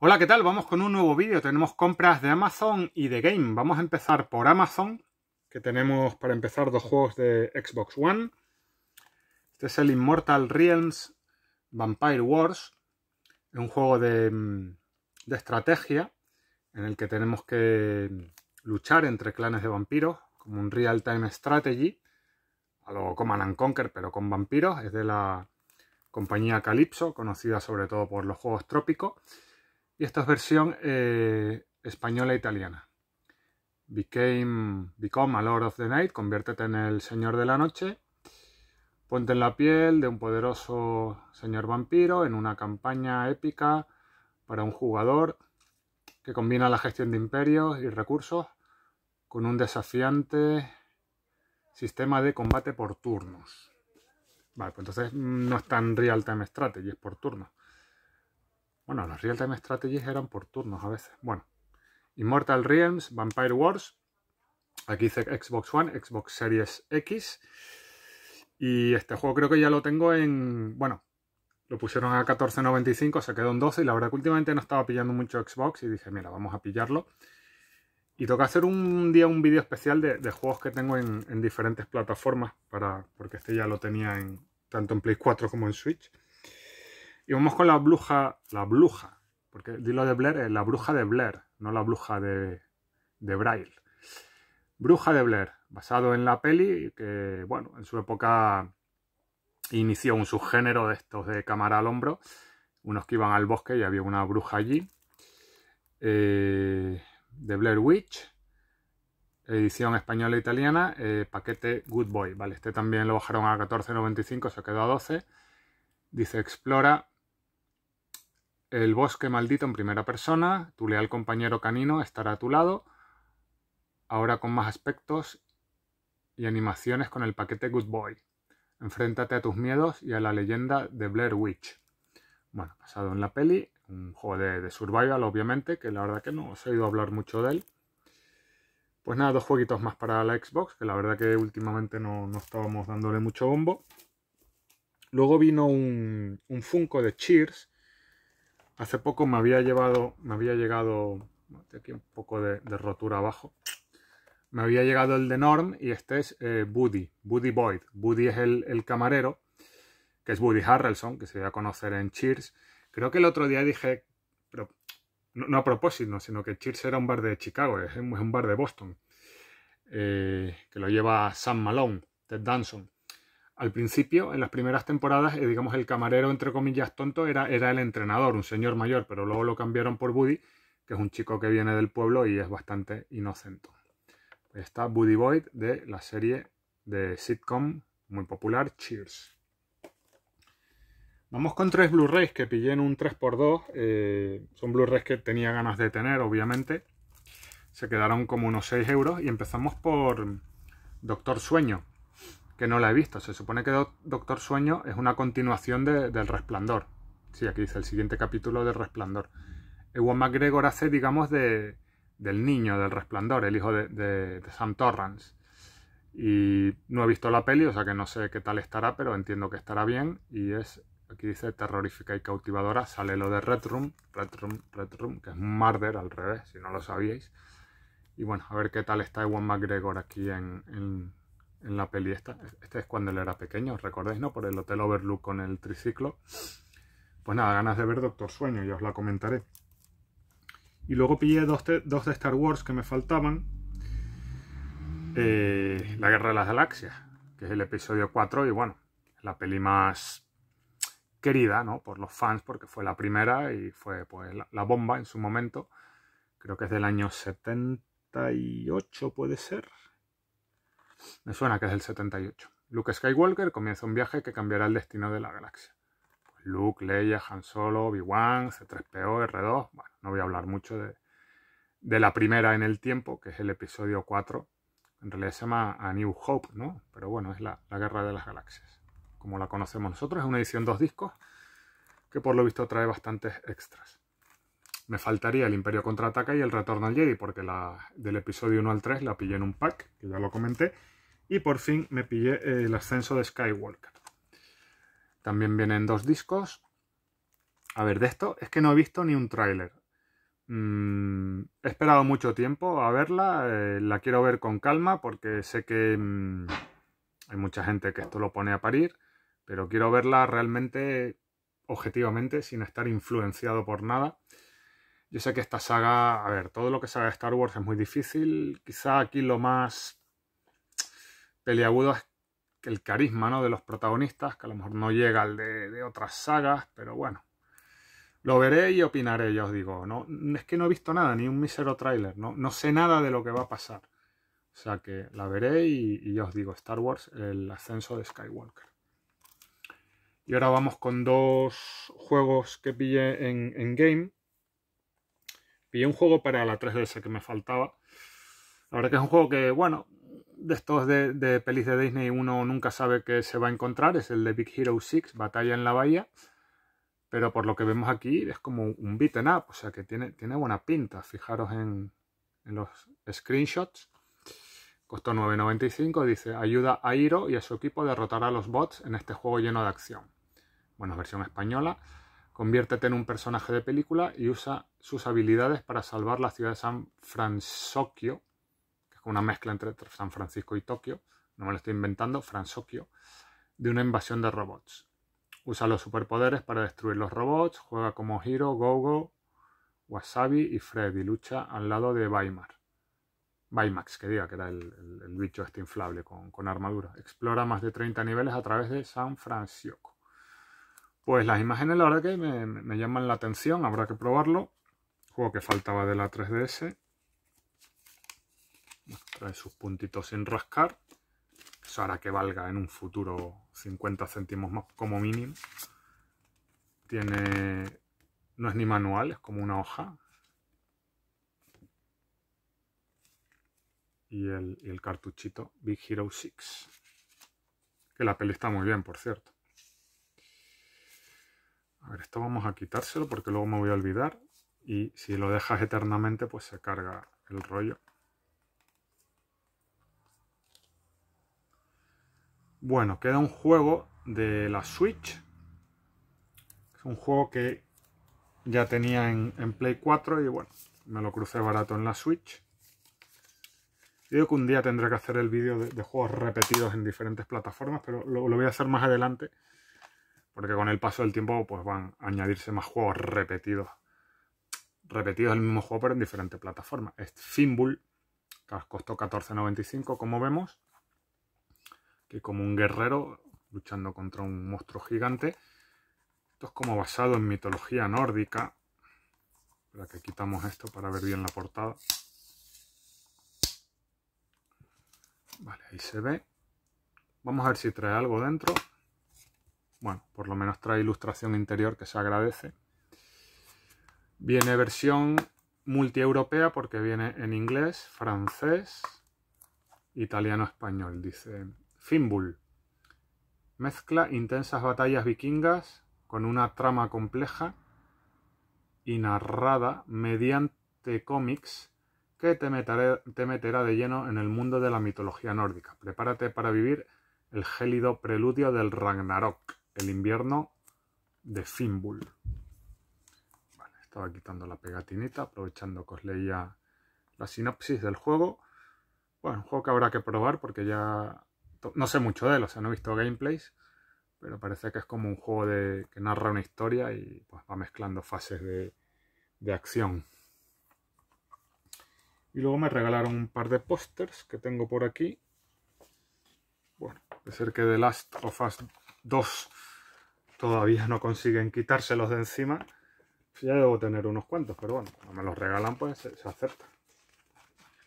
Hola, ¿qué tal? Vamos con un nuevo vídeo. Tenemos compras de Amazon y de Game. Vamos a empezar por Amazon, que tenemos para empezar dos juegos de Xbox One. Este es el Immortal Realms Vampire Wars, es un juego de, mm, estrategia en el que tenemos que luchar entre clanes de vampiros, como un real-time strategy, algo como Command Conquer, pero con vampiros. Es de la compañía Calypso, conocida sobre todo por los juegos trópicos. Y esta es versión eh, española e italiana. Became, become a Lord of the Night, conviértete en el Señor de la Noche. Ponte en la piel de un poderoso señor vampiro en una campaña épica para un jugador que combina la gestión de imperios y recursos con un desafiante sistema de combate por turnos. Vale, pues entonces mm, no es tan real time strategy, es por turnos. Bueno, las Real Time Strategies eran por turnos a veces. Bueno, Immortal Realms, Vampire Wars. Aquí hice Xbox One, Xbox Series X. Y este juego creo que ya lo tengo en... Bueno, lo pusieron a 14.95, se quedó en 12 y la verdad que últimamente no estaba pillando mucho Xbox y dije, mira, vamos a pillarlo. Y toca hacer un día un vídeo especial de, juegos que tengo en, diferentes plataformas, para, porque este ya lo tenía en, tanto en Play 4 como en Switch. Y vamos con la bruja, la bruja, porque dilo de Blair es eh, la bruja de Blair, no la bruja de, Braille. Bruja de Blair, basado en la peli, que bueno, en su época inició un subgénero de estos de cámara al hombro, unos que iban al bosque y había una bruja allí. Eh, de Blair Witch, edición española e italiana, eh, paquete Good Boy. Vale, este también lo bajaron a 14.95, se quedó a 12. Dice, explora el bosque maldito en primera persona, tu leal compañero canino estará a tu lado, ahora con más aspectos y animaciones con el paquete Good Boy. Enfréntate a tus miedos y a la leyenda de Blair Witch. Bueno, pasado en la peli, un juego de, survival obviamente, que la verdad que no os he oído hablar mucho de él. Pues nada, dos jueguitos más para la Xbox, que la verdad que últimamente no, estábamos dándole mucho bombo. Luego vino un, un Funko de Cheers, Hace poco me había llevado, me había llegado, aquí un poco de, rotura abajo, me había llegado el de Norm y este es eh, Buddy, Buddy Boyd. Buddy es el, camarero, que es Buddy Harrelson, que se va a conocer en Cheers. Creo que el otro día dije, no, a propósito, sino que Cheers era un bar de Chicago, es un, bar de Boston, eh, que lo lleva Sam Malone, Ted Danson al principio, en las primeras temporadas, eh, digamos, el camarero, entre comillas, tonto, era, era el entrenador, un señor mayor, pero luego lo cambiaron por Buddy, que es un chico que viene del pueblo y es bastante inocente. está Buddy Boyd de la serie de sitcom muy popular, Cheers. Vamos con tres Blu-rays que pillé en un 3x2. Eh, son Blu-rays que tenía ganas de tener, obviamente. Se quedaron como unos 6 euros y empezamos por Doctor Sueño, que no la he visto. Se supone que Doctor Sueño es una continuación de, del Resplandor. Sí, aquí dice el siguiente capítulo del Resplandor. Ewan McGregor hace, digamos, del niño del Resplandor, el hijo de, de, Sam Torrance. Y no he visto la peli, o sea que no sé qué tal estará, pero entiendo que estará bien. Y es, aquí dice, terrorífica y cautivadora. Sale lo de Red Room, Red Room, Red Room, que es un Marder, al revés, si no lo sabíais. Y bueno, a ver qué tal está Ewan McGregor aquí en en la peli esta. Este es cuando él era pequeño, ¿recordáis, no? Por el Hotel Overlook con el triciclo. Pues nada, ganas de ver Doctor Sueño, ya os la comentaré. Y luego pillé dos, de Star Wars que me faltaban. Eh, la Guerra de las Galaxias, que es el episodio 4 y bueno, la peli más querida, ¿no? Por los fans, porque fue la primera y fue pues la, la bomba en su momento. Creo que es del año 78, puede ser. Me suena que es el 78. Luke Skywalker comienza un viaje que cambiará el destino de la galaxia. Pues Luke, Leia, Han Solo, Obi-Wan, C3PO, R2. Bueno, no voy a hablar mucho de, la primera en el tiempo, que es el episodio 4. En realidad se llama A New Hope, ¿no? Pero bueno, es la, la guerra de las galaxias. Como la conocemos nosotros, es una edición dos discos que por lo visto trae bastantes extras. Me faltaría el Imperio Contraataca y el Retorno al Jedi, porque la, del episodio 1 al 3 la pillé en un pack, que ya lo comenté. Y por fin me pillé eh, el ascenso de Skywalker. También vienen dos discos. A ver, de esto es que no he visto ni un tráiler. Mm, he esperado mucho tiempo a verla. Eh, la quiero ver con calma porque sé que mm, hay mucha gente que esto lo pone a parir. Pero quiero verla realmente objetivamente, sin estar influenciado por nada. Yo sé que esta saga, a ver, todo lo que sea de Star Wars es muy difícil. Quizá aquí lo más peleagudo es el carisma ¿no? de los protagonistas, que a lo mejor no llega al de, otras sagas, pero bueno. Lo veré y opinaré, ya os digo. No, es que no he visto nada, ni un mísero tráiler. ¿no? no sé nada de lo que va a pasar. O sea que la veré y, y, ya os digo, Star Wars, el ascenso de Skywalker. Y ahora vamos con dos juegos que pillé en game. Pillé un juego para la 3DS que me faltaba. La verdad que es un juego que, bueno, de estos de, pelis de Disney uno nunca sabe que se va a encontrar. Es el de Big Hero 6, Batalla en la Bahía. Pero por lo que vemos aquí es como un beaten up, o sea que tiene, tiene buena pinta. Fijaros en, en los screenshots. Costó 9.95, dice, ayuda a Hiro y a su equipo a derrotar a los bots en este juego lleno de acción. Bueno, versión española. Conviértete en un personaje de película y usa sus habilidades para salvar la ciudad de San Francisco, que es una mezcla entre San Francisco y Tokio, no me lo estoy inventando, Fransokyo, de una invasión de robots. Usa los superpoderes para destruir los robots, juega como Hiro, Gogo, Wasabi y Freddy, lucha al lado de Weimar. Baymax, que diga, que era el, bicho este inflable con, armadura. Explora más de 30 niveles a través de San Francisco. Pues las imágenes la verdad que me, llaman la atención, habrá que probarlo. Juego que faltaba de la 3DS. Trae sus puntitos sin rascar. Eso hará que valga en un futuro 50 céntimos más como mínimo. Tiene... No es ni manual, es como una hoja. Y el, y el cartuchito Big Hero 6. Que la peli está muy bien, por cierto esto vamos a quitárselo porque luego me voy a olvidar. Y si lo dejas eternamente, pues se carga el rollo. Bueno, queda un juego de la Switch. Es un juego que ya tenía en, Play 4 y bueno, me lo crucé barato en la Switch. Digo que un día tendré que hacer el vídeo de, juegos repetidos en diferentes plataformas, pero lo voy a hacer más adelante. Porque con el paso del tiempo pues van a añadirse más juegos repetidos. Repetidos el mismo juego pero en diferentes plataformas. Es Fimbul que costó 14.95 como vemos. Que como un guerrero luchando contra un monstruo gigante. Esto es como basado en mitología nórdica. Espera que quitamos esto para ver bien la portada. Vale, ahí se ve. Vamos a ver si trae algo dentro. Bueno, por lo menos trae ilustración interior que se agradece. Viene versión multieuropea porque viene en inglés, francés, italiano, español. Dice Fimbul. Mezcla intensas batallas vikingas con una trama compleja y narrada mediante cómics que te, te meterá de lleno en el mundo de la mitología nórdica. Prepárate para vivir el gélido preludio del Ragnarok. El invierno de Fimbul. estaba quitando la pegatinita, aprovechando que os leía la sinopsis del juego. Bueno, un juego que habrá que probar porque ya no sé mucho de él, o sea, no he visto gameplays, pero parece que es como un juego que narra una historia y pues, va mezclando fases de, acción. Y luego me regalaron un par de pósters que tengo por aquí. Bueno, de ser que The Last of Us 2 todavía no consiguen quitárselos de encima. Pues ya debo tener unos cuantos, pero bueno, cuando me los regalan pues se, acepta.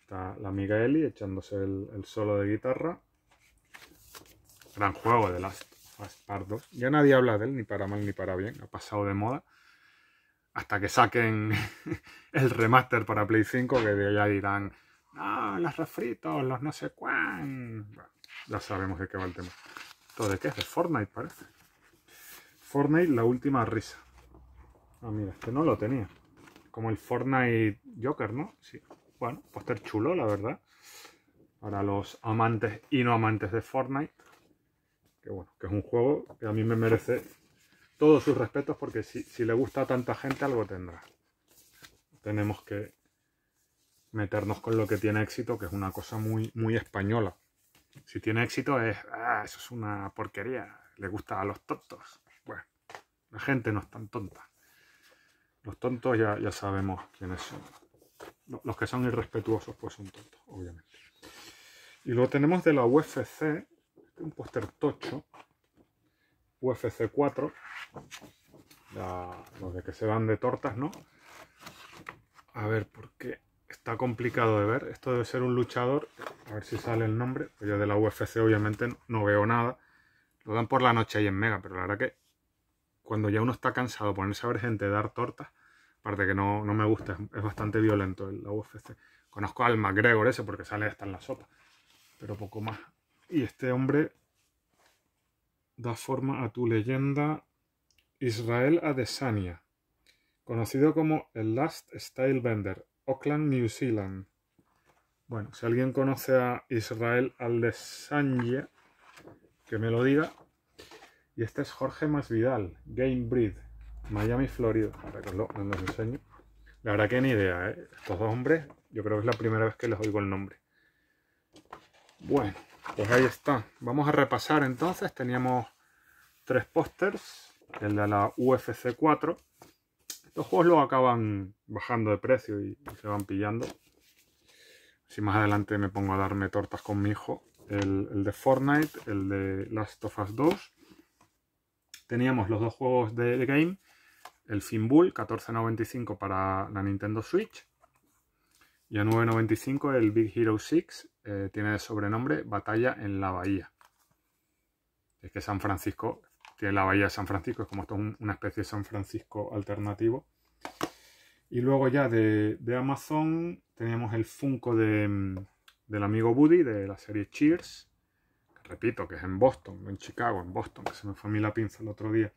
Está la amiga Eli echándose el, solo de guitarra. Gran juego de las Pardos. Ya nadie habla de él, ni para mal ni para bien, ha pasado de moda. Hasta que saquen el remaster para Play 5, que ya dirán, no, los refritos, los no sé cuán. ya sabemos de qué va el tema. ¿Todo de qué? Es de Fortnite, parece. Fortnite La Última Risa. Ah, mira, este no lo tenía. Como el Fortnite Joker, ¿no? Sí. Bueno, póster chulo, la verdad. Para los amantes y no amantes de Fortnite. Que bueno, que es un juego que a mí me merece todos sus respetos porque si, le gusta a tanta gente algo tendrá. Tenemos que meternos con lo que tiene éxito, que es una cosa muy, muy española. Si tiene éxito es, ah, eso es una porquería, le gusta a los tontos. La gente no es tan tonta. Los tontos ya, ya sabemos quiénes son. Los que son irrespetuosos pues son tontos, obviamente. Y luego tenemos de la UFC, un póster tocho, UFC 4, los de que se van de tortas, ¿no? A ver, ¿por qué está complicado de ver. Esto debe ser un luchador, a ver si sale el nombre. Pues yo de la UFC obviamente no veo nada. Lo dan por la noche ahí en Mega, pero la verdad que cuando ya uno está cansado, ponerse a ver gente dar tortas, aparte que no, no me gusta, es bastante violento el, la UFC. Este. Conozco al McGregor ese porque sale hasta en la sopa, pero poco más. Y este hombre da forma a tu leyenda Israel Adesanya, conocido como el Last Style Bender, Auckland, New Zealand. Bueno, si alguien conoce a Israel Adesanya, que me lo diga, y este es Jorge Masvidal, Game Breed, Miami, Florida. Ahora lo, enseño. La verdad que ni idea, ¿eh? Estos dos hombres, yo creo que es la primera vez que les oigo el nombre. Bueno, pues ahí está. Vamos a repasar entonces. Teníamos tres pósters. El de la UFC 4. Estos juegos los acaban bajando de precio y, se van pillando. Si más adelante me pongo a darme tortas con mi hijo. El, el de Fortnite, el de Last of Us 2 teníamos los dos juegos de, Game, el Finbull 14.95 para la Nintendo Switch y a 9.95 el Big Hero 6 eh, tiene el sobrenombre Batalla en la Bahía. Es que San Francisco tiene la Bahía de San Francisco, es como una especie de San Francisco alternativo. Y luego ya de, Amazon teníamos el Funko mm, del amigo Woody de la serie Cheers repito, que es en Boston, no en Chicago, en Boston, que se me fue a mí la pinza el otro día.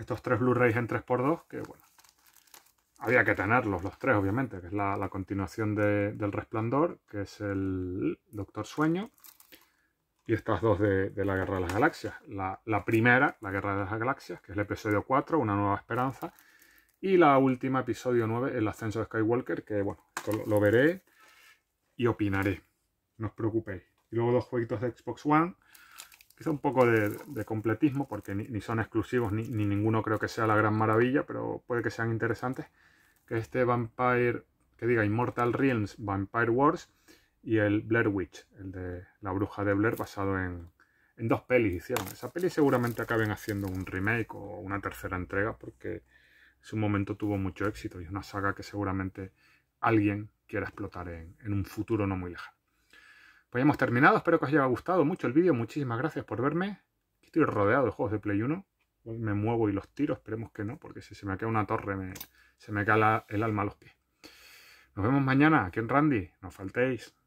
Estos, tres Blu-rays en 3x2, que bueno, había que tenerlos los tres, obviamente, que es la, continuación del Resplandor, que es el Doctor Sueño, y estas dos de, la Guerra de las Galaxias. La, primera, la Guerra de las Galaxias, que es el episodio 4, Una Nueva Esperanza, y la última, episodio 9, El Ascenso de Skywalker, que bueno, lo veré y opinaré, no os preocupéis y luego dos jueguitos de Xbox One. Quizá un poco de, completismo, porque ni, son exclusivos, ni, ninguno creo que sea la gran maravilla, pero puede que sean interesantes. Que este Vampire, que diga Immortal Realms Vampire Wars y el Blair Witch, el de la bruja de Blair, basado en, dos pelis hicieron. Esa peli seguramente acaben haciendo un remake o una tercera entrega, porque en su momento tuvo mucho éxito y es una saga que seguramente alguien quiera explotar en, en un futuro no muy lejano. Pues ya hemos terminado, espero que os haya gustado mucho el vídeo, muchísimas gracias por verme. Estoy rodeado de juegos de Play 1, me muevo y los tiro, esperemos que no, porque si se me queda una torre se me cae el alma a los pies. Nos vemos mañana aquí en Randy, no faltéis.